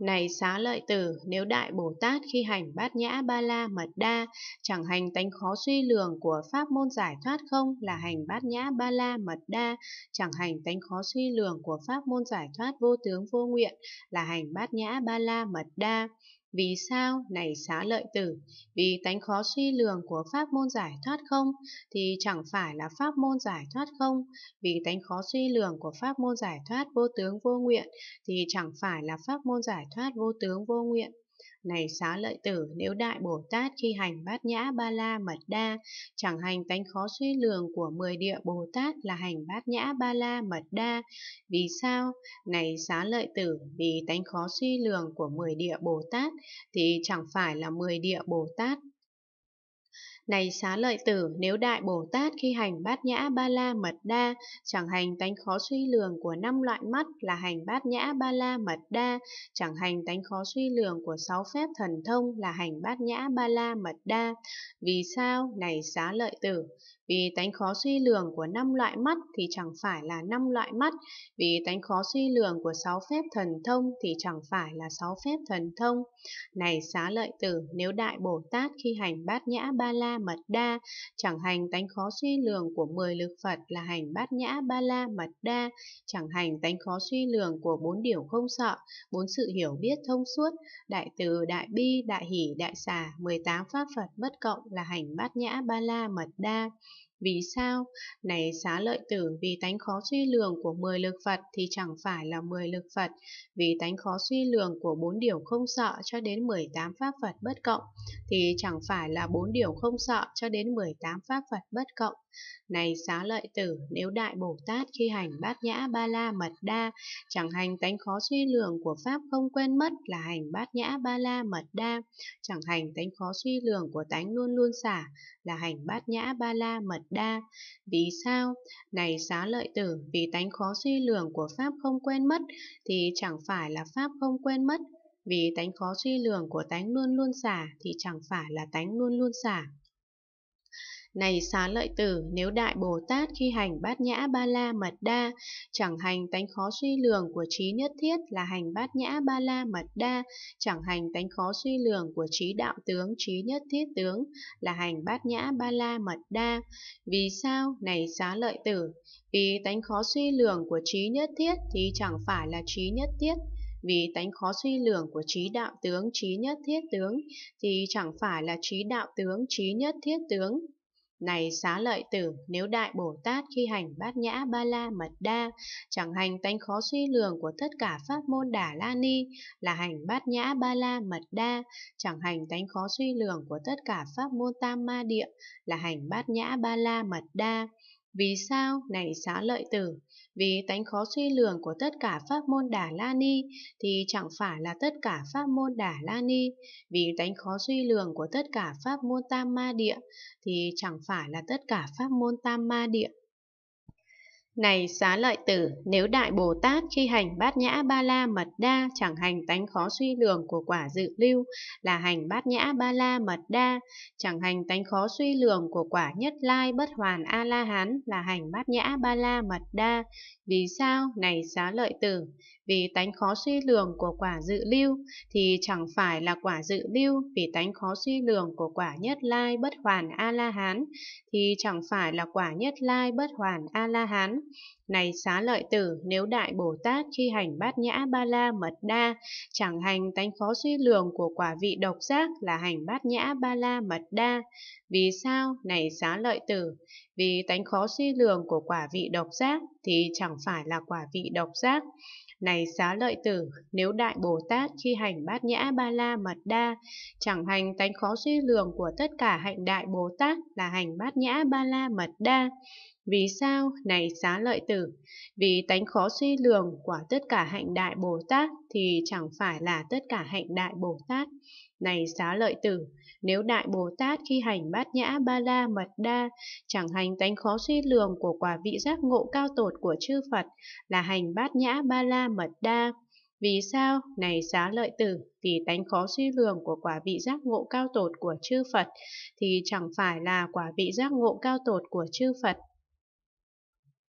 Này xá lợi tử, nếu Đại Bồ Tát khi hành bát nhã ba la mật đa, chẳng hành tánh khó suy lường của pháp môn giải thoát không là hành bát nhã ba la mật đa, chẳng hành tánh khó suy lường của pháp môn giải thoát vô tướng vô nguyện là hành bát nhã ba la mật đa. Vì sao, này xá lợi tử, vì tánh khó suy lường của pháp môn giải thoát không, thì chẳng phải là pháp môn giải thoát không, vì tánh khó suy lường của pháp môn giải thoát vô tướng vô nguyện, thì chẳng phải là pháp môn giải thoát vô tướng vô nguyện này xá lợi tử nếu đại bồ tát khi hành bát nhã ba la mật đa chẳng hành tánh khó suy lường của mười địa bồ tát là hành bát nhã ba la mật đa vì sao này xá lợi tử vì tánh khó suy lường của mười địa bồ tát thì chẳng phải là mười địa bồ tát này xá lợi tử, nếu Đại Bồ Tát khi hành bát nhã ba la mật đa, chẳng hành tánh khó suy lường của năm loại mắt là hành bát nhã ba la mật đa, chẳng hành tánh khó suy lường của sáu phép thần thông là hành bát nhã ba la mật đa. Vì sao? Này xá lợi tử, vì tánh khó suy lường của năm loại mắt thì chẳng phải là năm loại mắt, vì tánh khó suy lường của sáu phép thần thông thì chẳng phải là sáu phép thần thông. Này xá lợi tử, nếu Đại Bồ Tát khi hành bát nhã ba la mật đa, chẳng hành tánh khó suy lường của mười lực Phật là hành bát nhã ba la mật đa, chẳng hành tánh khó suy lường của bốn điều không sợ, bốn sự hiểu biết thông suốt, đại từ, đại bi, đại hỷ, đại xả, 18 pháp Phật bất cộng là hành bát nhã ba la mật đa. Vì sao? Này xá lợi tử, vì tánh khó suy lường của 10 lực Phật thì chẳng phải là 10 lực Phật, vì tánh khó suy lường của bốn điều không sợ cho đến 18 pháp Phật bất cộng thì chẳng phải là bốn điều không sợ cho đến 18 pháp Phật bất cộng. Này xá lợi tử, nếu Đại Bồ Tát khi hành bát nhã ba la mật đa, chẳng hành tánh khó suy lường của Pháp không quên mất là hành bát nhã ba la mật đa, chẳng hành tánh khó suy lường của tánh luôn luôn xả là hành bát nhã ba la mật đa. Vì sao? Này xá lợi tử, vì tánh khó suy lường của Pháp không quên mất, thì chẳng phải là Pháp không quên mất. Vì tánh khó suy lường của tánh luôn luôn xả, thì chẳng phải là tánh luôn luôn xả. Này xá lợi tử, nếu Đại Bồ Tát khi hành bát nhã ba la mật đa, chẳng hành tánh khó suy lường của trí nhất thiết là hành bát nhã ba la mật đa, chẳng hành tánh khó suy lường của trí đạo tướng trí nhất thiết tướng là hành bát nhã ba la mật đa. Vì sao? Này xá lợi tử, vì tánh khó suy lường của trí nhất thiết thì chẳng phải là trí nhất thiết, vì tánh khó suy lường của trí đạo tướng trí nhất thiết tướng thì chẳng phải là trí đạo tướng trí nhất thiết tướng này xá lợi tử, nếu Đại Bồ Tát khi hành bát nhã ba la mật đa, chẳng hành tánh khó suy lường của tất cả pháp môn đà la ni, là hành bát nhã ba la mật đa, chẳng hành tánh khó suy lường của tất cả pháp môn tam ma địa, là hành bát nhã ba la mật đa. Vì sao, này xá lợi tử, vì tánh khó suy lường của tất cả pháp môn Đà La Ni thì chẳng phải là tất cả pháp môn Đà La Ni, vì tánh khó suy lường của tất cả pháp môn Tam Ma Địa thì chẳng phải là tất cả pháp môn Tam Ma Địa. Này xá lợi tử, nếu Đại Bồ Tát khi hành bát nhã ba la mật đa chẳng hành tánh khó suy lường của quả dự lưu là hành bát nhã ba la mật đa, chẳng hành tánh khó suy lường của quả nhất lai bất hoàn a la hán là hành bát nhã ba la mật đa. Vì sao? Này xá lợi tử, vì tánh khó suy lường của quả dự lưu thì chẳng phải là quả dự lưu, vì tánh khó suy lường của quả nhất lai bất hoàn a la hán thì chẳng phải là quả nhất lai bất hoàn a la hán này xá lợi tử, nếu Đại Bồ Tát khi hành bát nhã ba la mật đa, chẳng hành tánh khó suy lường của quả vị độc giác là hành bát nhã ba la mật đa. Vì sao? Này xá lợi tử, vì tánh khó suy lường của quả vị độc giác thì chẳng phải là quả vị độc giác. Này xá lợi tử, nếu Đại Bồ Tát khi hành bát nhã ba la mật đa, chẳng hành tánh khó suy lường của tất cả hạnh Đại Bồ Tát là hành bát nhã ba la mật đa. Vì sao, này xá lợi tử, vì tánh khó suy lường của tất cả hạnh đại Bồ Tát thì chẳng phải là tất cả hạnh đại Bồ Tát. Này xá lợi tử, nếu đại Bồ Tát khi hành bát nhã ba la mật đa, chẳng hành tánh khó suy lường của quả vị giác ngộ cao tột của chư Phật là hành bát nhã ba la mật đa, vì sao? Này xá lợi tử, vì tánh khó suy lường của quả vị giác ngộ cao tột của chư Phật, thì chẳng phải là quả vị giác ngộ cao tột của chư Phật